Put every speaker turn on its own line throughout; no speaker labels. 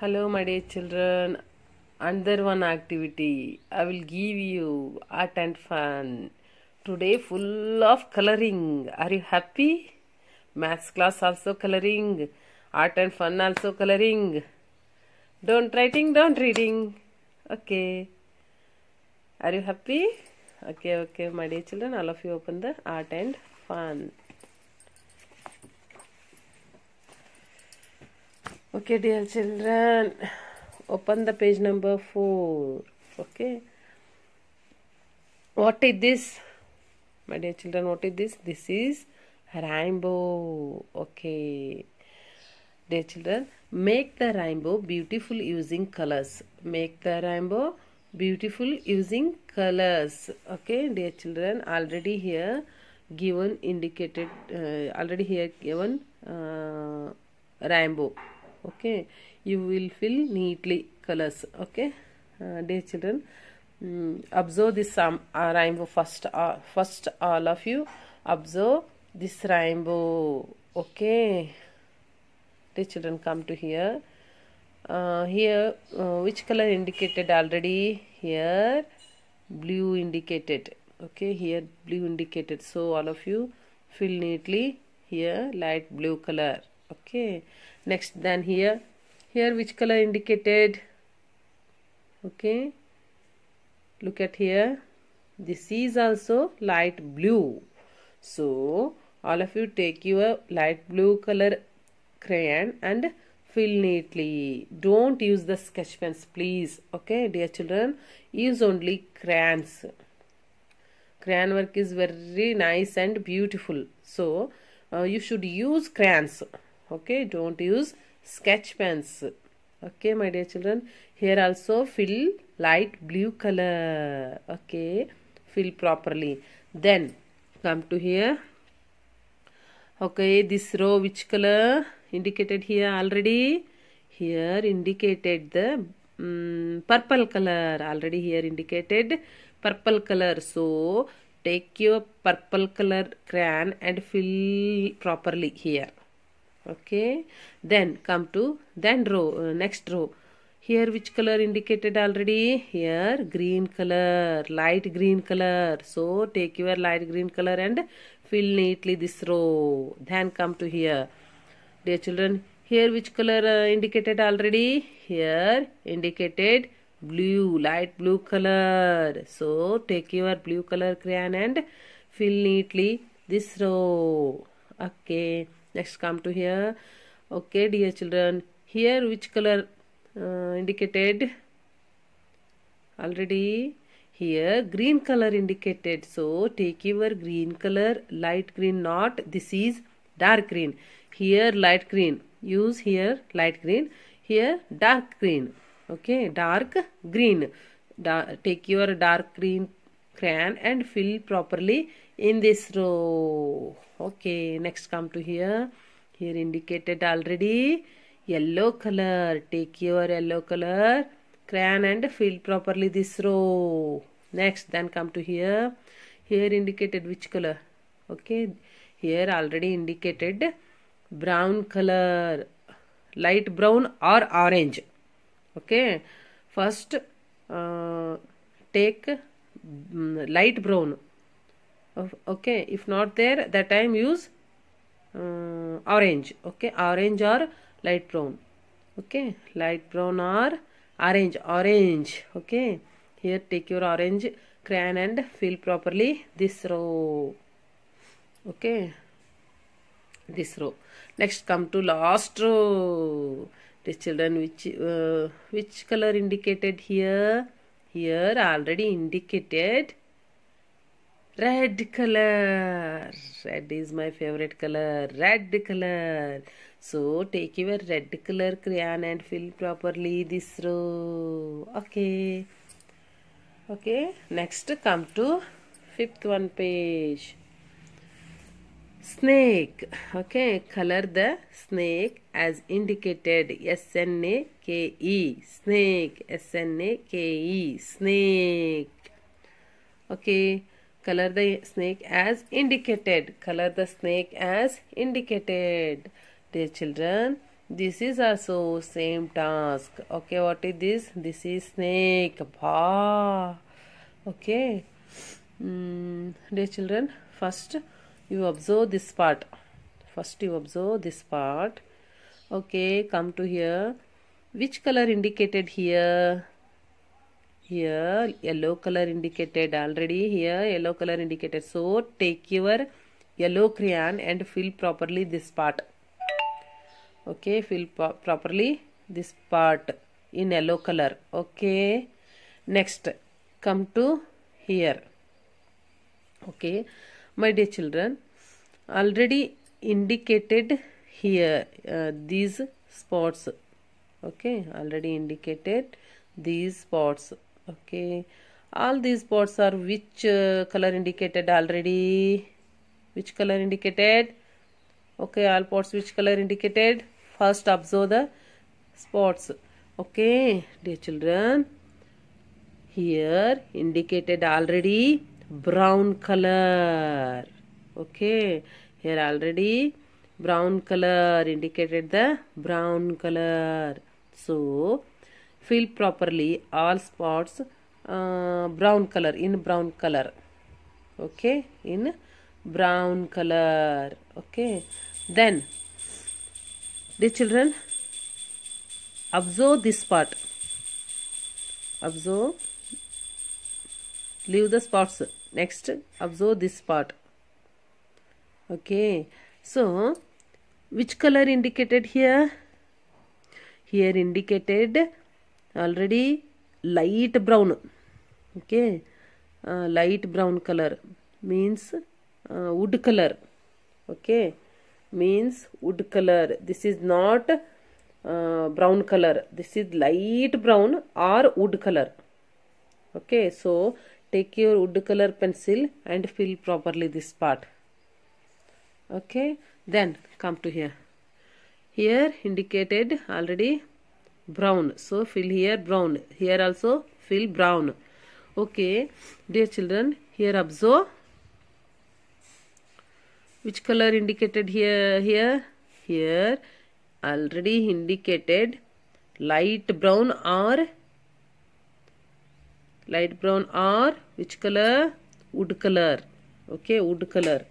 Hello, my dear children. Another one activity. I will give you art and fun. Today, full of coloring. Are you happy? Maths class also coloring. Art and fun also coloring. Don't writing, don't reading. Okay. Are you happy? Okay, okay, my dear children. All of you open the art and fun. okay dear children open the page number 4 okay what is this my dear children what is this this is rainbow okay dear children make the rainbow beautiful using colors make the rainbow beautiful using colors okay dear children already here given indicated uh, already here given uh, rainbow okay you will fill neatly colors okay uh, dear children um, observe this um, uh, rainbow first uh, first all of you observe this rainbow okay dear children come to here uh, here uh, which color indicated already here blue indicated okay here blue indicated so all of you fill neatly here light blue color okay next then here here which color indicated okay look at here this is also light blue so all of you take your light blue color crayon and fill neatly don't use the sketch pens please okay dear children use only crayons crayon work is very nice and beautiful so uh, you should use crayons okay don't use sketch pens okay my dear children here also fill light blue color okay fill properly then come to here okay this row which color indicated here already here indicated the um, purple color already here indicated purple color so take your purple color crayon and fill properly here okay then come to then row uh, next row here which color indicated already here green color light green color so take your light green color and fill neatly this row then come to here dear children here which color uh, indicated already here indicated blue light blue color so take your blue color crayon and fill neatly this row okay next come to here okay dear children here which color uh, indicated already here green color indicated so take your green color light green not this is dark green here light green use here light green here dark green okay dark green da take your dark green crayon and fill properly in this row okay next come to here here indicated already yellow color take your yellow color crayon and fill properly this row next then come to here here indicated which color okay here already indicated brown color light brown or orange okay first uh, take um, light brown Oh, okay if not there that time use uh, orange okay orange or light brown okay light brown or orange orange okay here take your orange crayon and fill properly this row okay this row next come to last row the children which uh, which color indicated here here already indicated red color red is my favorite color red color so take your red color crayon and fill properly this row okay okay next come to fifth one page snake okay color the snake as indicated s n a k e snake s n a k e snake okay color the snake as indicated color the snake as indicated dear children this is also same task okay what is this this is snake bah okay mm, dear children first you observe this part first you observe this part okay come to here which color indicated here here yellow color indicated already here yellow color indicated so take your yellow crayon and fill properly this part okay fill properly this part in yellow color okay next come to here okay my dear children already indicated here uh, these spots okay already indicated these spots okay all these spots are which uh, color indicated already which color indicated okay all spots which color indicated first observe the spots okay dear children here indicated already brown color okay here already brown color indicated the brown color so fill properly all spots uh, brown color in brown color okay in brown color okay then the children observe this part observe leave the spots next observe this part okay so which color indicated here here indicated already light brown okay uh, light brown color means uh, wood color okay means wood color this is not uh, brown color this is light brown or wood color okay so take your wood color pencil and fill properly this part okay then come to here here indicated already brown so fill here brown here also fill brown okay dear children here observe which color indicated here here here already indicated light brown or light brown or which color wood color okay wood color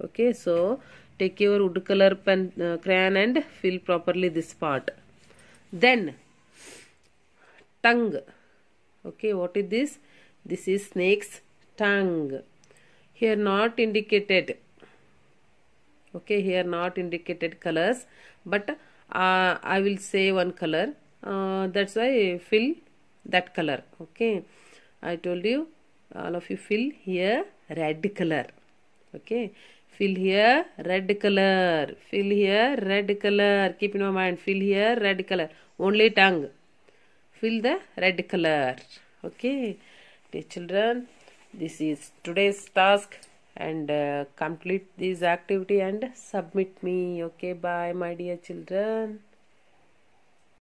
okay so take your wood color pen uh, crayon and fill properly this part then tongue. Okay, what is this? This is snake's tongue. Here not indicated. Okay, here not indicated colors. But uh, I will say one color. Uh, that's why fill that color. Okay, I told you all of you fill here red color. Okay, fill here red color fill here red color keep in your mind fill here red color only tongue fill the red color okay dear children this is today's task and uh, complete this activity and submit me okay bye my dear children